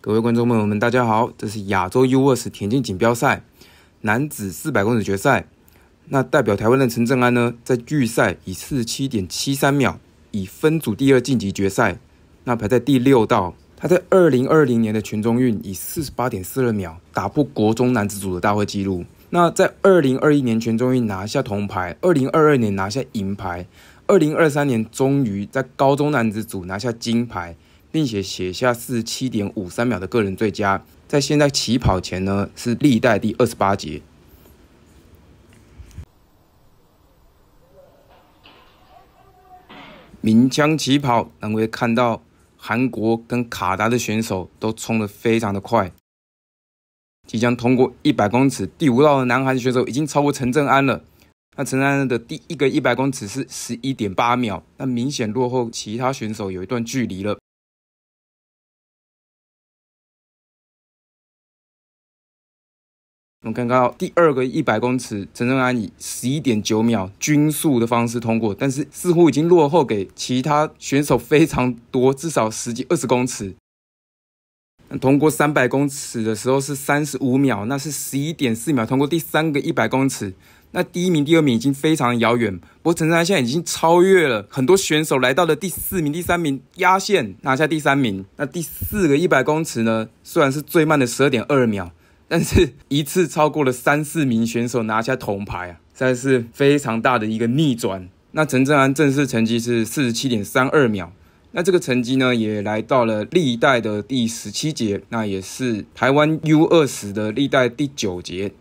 各位观众朋友们，大家好！这是亚洲 u 二 s 田径锦标赛男子四百公里决赛。那代表台湾的陈正安呢，在预赛以四十七点七三秒，以分组第二晋级决赛。那排在第六道。他在二零二零年的全中运以四十八点四二秒打破国中男子组的大会纪录。那在二零二一年全中运拿下铜牌，二零二二年拿下银牌，二零二三年终于在高中男子组拿下金牌。并且写下四十七点五三秒的个人最佳，在现在起跑前呢是历代第二十八节。鸣枪起跑，能够看到韩国跟卡达的选手都冲得非常的快，即将通过一百公尺第五道的南韩选手已经超过陈正安了。那陈安的第一个一百公尺是十一点八秒，那明显落后其他选手有一段距离了。我们看到第二个一百公尺，陈正安以十一点九秒均速的方式通过，但是似乎已经落后给其他选手非常多，至少十几二十公尺。通过三百公尺的时候是三十五秒，那是十一点四秒。通过第三个一百公尺，那第一名、第二名已经非常遥远。不过陈正安现在已经超越了很多选手，来到了第四名、第三名压线拿下第三名。那第四个一百公尺呢，虽然是最慢的十二点二秒。但是，一次超过了三四名选手拿下铜牌啊，在是非常大的一个逆转。那陈正安正式成绩是四十七点三二秒，那这个成绩呢，也来到了历代的第十七节，那也是台湾 U 二十的历代第九节。